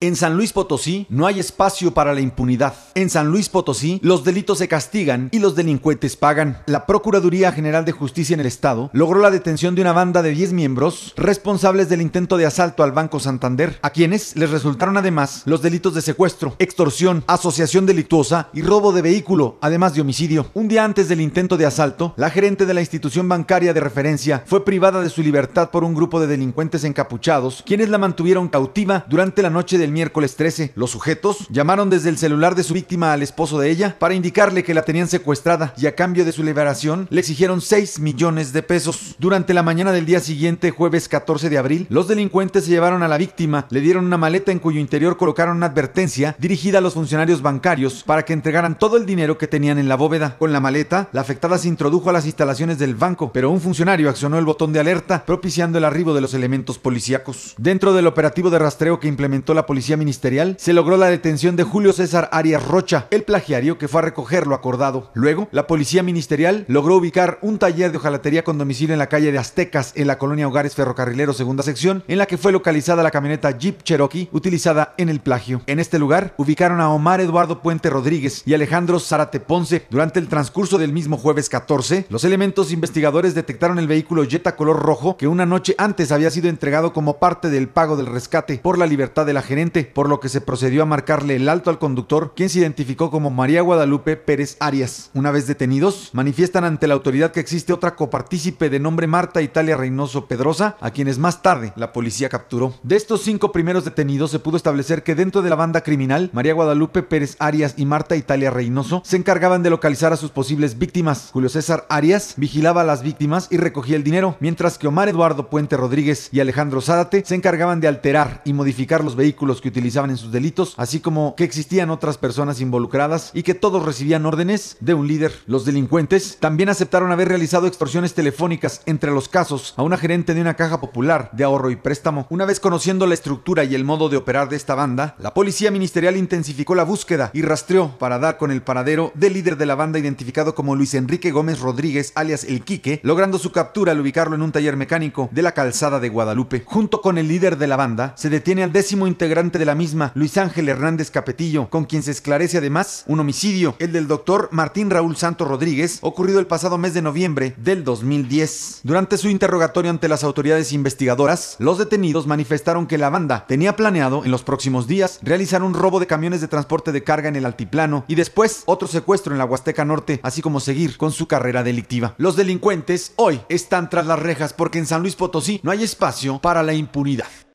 En San Luis Potosí no hay espacio para la impunidad. En San Luis Potosí los delitos se castigan y los delincuentes pagan. La Procuraduría General de Justicia en el Estado logró la detención de una banda de 10 miembros responsables del intento de asalto al Banco Santander, a quienes les resultaron además los delitos de secuestro, extorsión, asociación delictuosa y robo de vehículo, además de homicidio. Un día antes del intento de asalto, la gerente de la institución bancaria de referencia fue privada de su libertad por un grupo de delincuentes encapuchados, quienes la mantuvieron cautiva durante la noche de el miércoles 13, los sujetos llamaron desde el celular de su víctima al esposo de ella para indicarle que la tenían secuestrada y a cambio de su liberación le exigieron 6 millones de pesos. Durante la mañana del día siguiente, jueves 14 de abril, los delincuentes se llevaron a la víctima, le dieron una maleta en cuyo interior colocaron una advertencia dirigida a los funcionarios bancarios para que entregaran todo el dinero que tenían en la bóveda. Con la maleta, la afectada se introdujo a las instalaciones del banco, pero un funcionario accionó el botón de alerta, propiciando el arribo de los elementos policíacos. Dentro del operativo de rastreo que implementó la policía, policía ministerial, se logró la detención de Julio César Arias Rocha, el plagiario que fue a recoger lo acordado. Luego, la policía ministerial logró ubicar un taller de hojalatería con domicilio en la calle de Aztecas, en la colonia Hogares Ferrocarrilero, segunda sección, en la que fue localizada la camioneta Jeep Cherokee utilizada en el plagio. En este lugar ubicaron a Omar Eduardo Puente Rodríguez y Alejandro Zárate Ponce. Durante el transcurso del mismo jueves 14, los elementos investigadores detectaron el vehículo Jetta color rojo que una noche antes había sido entregado como parte del pago del rescate por la libertad de la gerente por lo que se procedió a marcarle el alto al conductor, quien se identificó como María Guadalupe Pérez Arias. Una vez detenidos, manifiestan ante la autoridad que existe otra copartícipe de nombre Marta Italia Reynoso Pedrosa, a quienes más tarde la policía capturó. De estos cinco primeros detenidos se pudo establecer que dentro de la banda criminal, María Guadalupe Pérez Arias y Marta Italia Reynoso se encargaban de localizar a sus posibles víctimas. Julio César Arias vigilaba a las víctimas y recogía el dinero, mientras que Omar Eduardo Puente Rodríguez y Alejandro Zárate se encargaban de alterar y modificar los vehículos que utilizaban en sus delitos, así como que existían otras personas involucradas y que todos recibían órdenes de un líder. Los delincuentes también aceptaron haber realizado extorsiones telefónicas, entre los casos, a una gerente de una caja popular de ahorro y préstamo. Una vez conociendo la estructura y el modo de operar de esta banda, la policía ministerial intensificó la búsqueda y rastreó para dar con el paradero del líder de la banda identificado como Luis Enrique Gómez Rodríguez, alias El Quique, logrando su captura al ubicarlo en un taller mecánico de la calzada de Guadalupe. Junto con el líder de la banda, se detiene al décimo integrante de la misma, Luis Ángel Hernández Capetillo, con quien se esclarece además un homicidio, el del doctor Martín Raúl Santos Rodríguez, ocurrido el pasado mes de noviembre del 2010. Durante su interrogatorio ante las autoridades investigadoras, los detenidos manifestaron que la banda tenía planeado en los próximos días realizar un robo de camiones de transporte de carga en el altiplano y después otro secuestro en la Huasteca Norte, así como seguir con su carrera delictiva. Los delincuentes hoy están tras las rejas porque en San Luis Potosí no hay espacio para la impunidad.